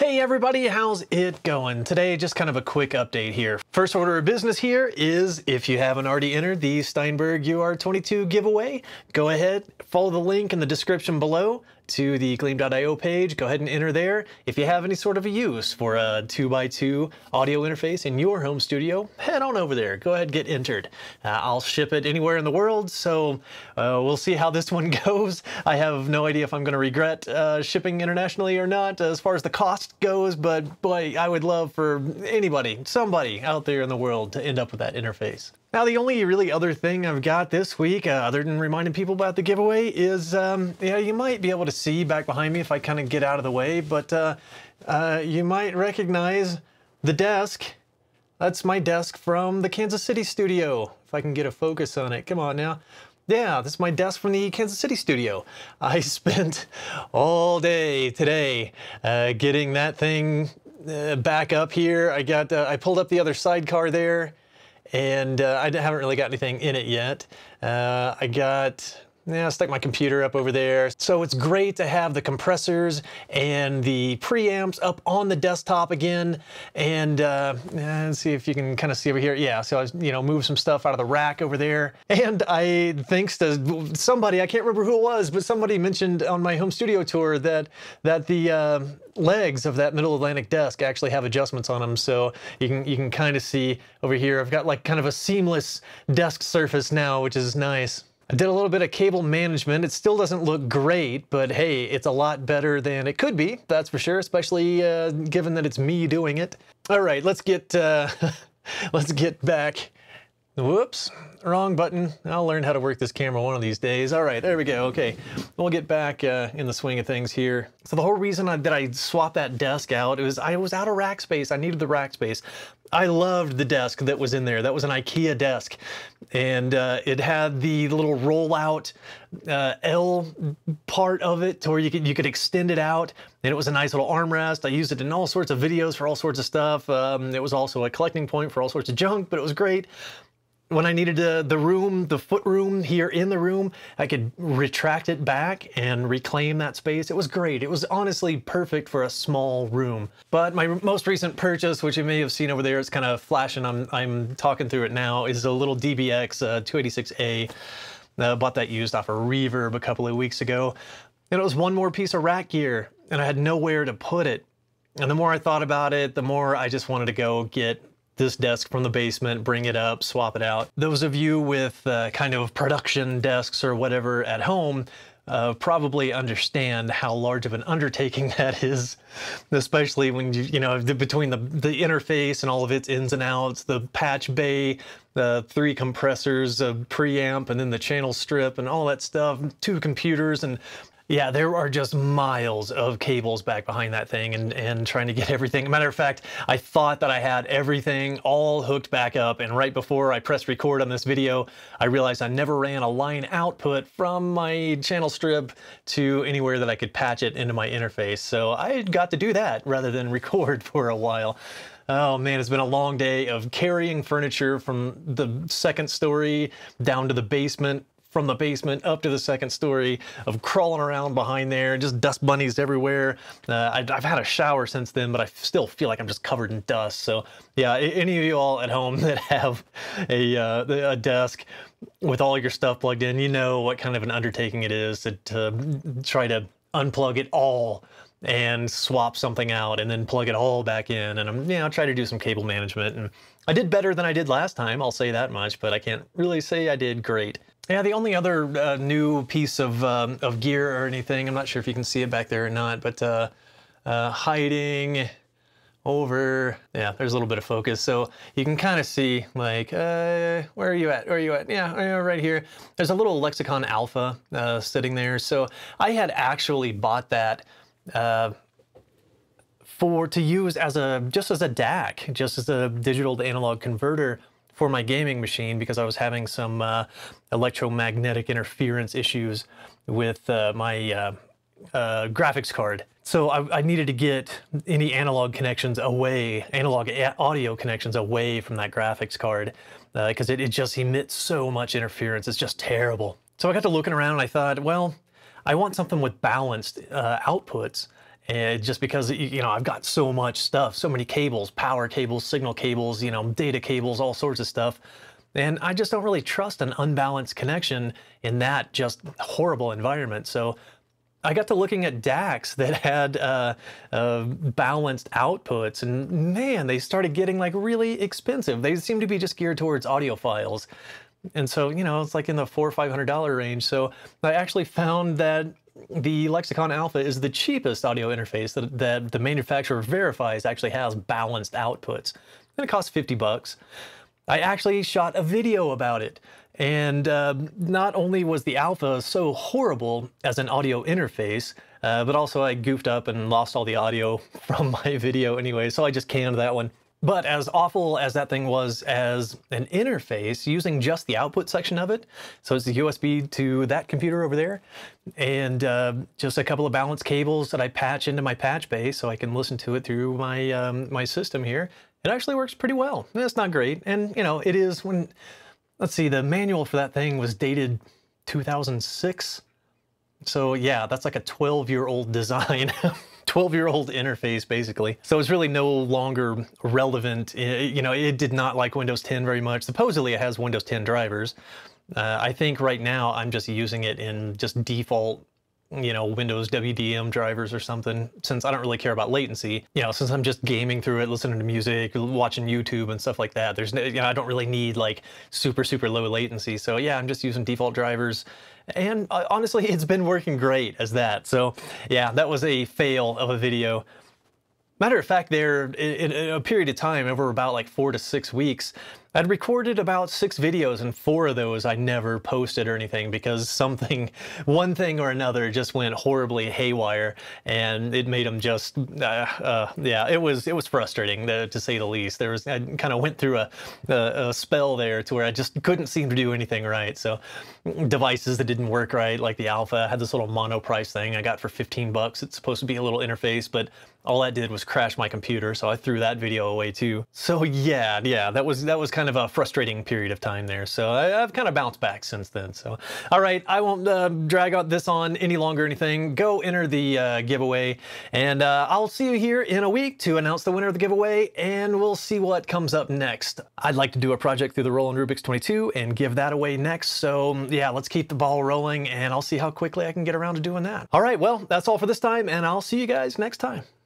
Hey everybody, how's it going? Today, just kind of a quick update here. First order of business here is if you haven't already entered the Steinberg UR22 giveaway, go ahead, follow the link in the description below, to the Gleam.io page. Go ahead and enter there. If you have any sort of a use for a 2x2 audio interface in your home studio, head on over there. Go ahead and get entered. Uh, I'll ship it anywhere in the world, so uh, we'll see how this one goes. I have no idea if I'm going to regret uh, shipping internationally or not as far as the cost goes, but boy, I would love for anybody, somebody out there in the world to end up with that interface. Now, the only really other thing I've got this week, uh, other than reminding people about the giveaway, is um, yeah, you might be able to see back behind me if I kind of get out of the way, but uh, uh, you might recognize the desk. That's my desk from the Kansas City studio, if I can get a focus on it. Come on now. Yeah, this is my desk from the Kansas City studio. I spent all day today uh, getting that thing uh, back up here. I got uh, I pulled up the other sidecar there and uh, I haven't really got anything in it yet. Uh, I got yeah, I stuck my computer up over there. So it's great to have the compressors and the preamps up on the desktop again. And uh, let's see if you can kind of see over here. Yeah, so I, you know, move some stuff out of the rack over there. And I, thanks to somebody, I can't remember who it was, but somebody mentioned on my home studio tour that, that the, uh, legs of that middle Atlantic desk actually have adjustments on them. So you can you can kind of see over here, I've got like kind of a seamless desk surface now, which is nice. I did a little bit of cable management. It still doesn't look great, but hey, it's a lot better than it could be, that's for sure, especially uh, given that it's me doing it. All right, let's get, uh, let's get back. Whoops, wrong button. I'll learn how to work this camera one of these days. All right, there we go, okay. We'll get back uh, in the swing of things here. So the whole reason I, that I swapped that desk out was I was out of rack space. I needed the rack space. I loved the desk that was in there. That was an IKEA desk. And uh, it had the little rollout uh, L part of it to where you could, you could extend it out. And it was a nice little armrest. I used it in all sorts of videos for all sorts of stuff. Um, it was also a collecting point for all sorts of junk, but it was great when I needed uh, the room, the foot room here in the room, I could retract it back and reclaim that space. It was great. It was honestly perfect for a small room. But my most recent purchase, which you may have seen over there, it's kind of flashing. I'm, I'm talking through it now, is a little DBX uh, 286A. Uh, bought that used off a of Reverb a couple of weeks ago. And it was one more piece of rack gear, and I had nowhere to put it. And the more I thought about it, the more I just wanted to go get this desk from the basement, bring it up, swap it out. Those of you with uh, kind of production desks or whatever at home, uh, probably understand how large of an undertaking that is, especially when you you know between the the interface and all of its ins and outs, the patch bay, the three compressors, a preamp, and then the channel strip, and all that stuff, two computers, and yeah, there are just miles of cables back behind that thing and, and trying to get everything. Matter of fact, I thought that I had everything all hooked back up. And right before I pressed record on this video, I realized I never ran a line output from my channel strip to anywhere that I could patch it into my interface. So I got to do that rather than record for a while. Oh man, it's been a long day of carrying furniture from the second story down to the basement, from the basement up to the second story of crawling around behind there, just dust bunnies everywhere. Uh, I've, I've, had a shower since then, but I still feel like I'm just covered in dust. So yeah, any of you all at home that have a, uh, a desk with all your stuff plugged in, you know what kind of an undertaking it is to, to try to unplug it all and swap something out and then plug it all back in. And I'm, you know, I'll try to do some cable management. And I did better than I did last time, I'll say that much, but I can't really say I did great. Yeah, the only other uh, new piece of, um, of gear or anything, I'm not sure if you can see it back there or not, but uh, uh, hiding over, yeah, there's a little bit of focus. So you can kind of see like, uh, where are you at? Where are you at? Yeah, right here. There's a little Lexicon Alpha uh, sitting there. So I had actually bought that uh, for to use as a just as a DAC, just as a digital to analog converter for my gaming machine because I was having some uh, electromagnetic interference issues with uh, my uh, uh, graphics card. So I, I, needed to get any analog connections away, analog audio connections away from that graphics card because uh, it, it just emits so much interference. It's just terrible. So I got to looking around and I thought, well, I want something with balanced uh, outputs. And eh, just because you know I've got so much stuff, so many cables, power cables, signal cables, you know, data cables, all sorts of stuff. And I just don't really trust an unbalanced connection in that just horrible environment. So I got to looking at DACs that had uh, uh, balanced outputs, and man, they started getting like really expensive. They seem to be just geared towards audiophiles. And so, you know, it's like in the four or five hundred dollar range. So I actually found that the Lexicon Alpha is the cheapest audio interface that, that the manufacturer verifies actually has balanced outputs. And it costs 50 bucks. I actually shot a video about it. And uh, not only was the Alpha so horrible as an audio interface, uh, but also I goofed up and lost all the audio from my video anyway, so I just canned that one. But as awful as that thing was as an interface, using just the output section of it, so it's a USB to that computer over there, and uh, just a couple of balance cables that I patch into my patch bay so I can listen to it through my, um, my system here, it actually works pretty well. It's not great, and you know, it is when, let's see, the manual for that thing was dated 2006, so yeah, that's like a 12-year-old design. 12 year old interface basically. So it's really no longer relevant. It, you know, it did not like Windows 10 very much. Supposedly it has Windows 10 drivers. Uh, I think right now I'm just using it in just default you know, Windows WDM drivers or something, since I don't really care about latency, you know, since I'm just gaming through it, listening to music, watching YouTube and stuff like that, there's no, you know, I don't really need like super, super low latency. So yeah, I'm just using default drivers. And uh, honestly, it's been working great as that. So yeah, that was a fail of a video. Matter of fact, there, in, in a period of time over about like four to six weeks, I'd recorded about six videos and four of those I never posted or anything because something, one thing or another just went horribly haywire and it made them just, uh, uh, yeah, it was, it was frustrating uh, to say the least. There was, I kind of went through a, a, a, spell there to where I just couldn't seem to do anything right. So devices that didn't work right, like the Alpha, had this little mono price thing I got for 15 bucks. It's supposed to be a little interface, but all that did was crash my computer. So I threw that video away too. So yeah, yeah, that was, that was kind of kind of a frustrating period of time there. So I, have kind of bounced back since then. So, all right, I won't uh, drag out this on any longer or anything. Go enter the uh, giveaway, and uh, I'll see you here in a week to announce the winner of the giveaway, and we'll see what comes up next. I'd like to do a project through the Roland Rubik's 22 and give that away next. So yeah, let's keep the ball rolling, and I'll see how quickly I can get around to doing that. All right, well, that's all for this time, and I'll see you guys next time.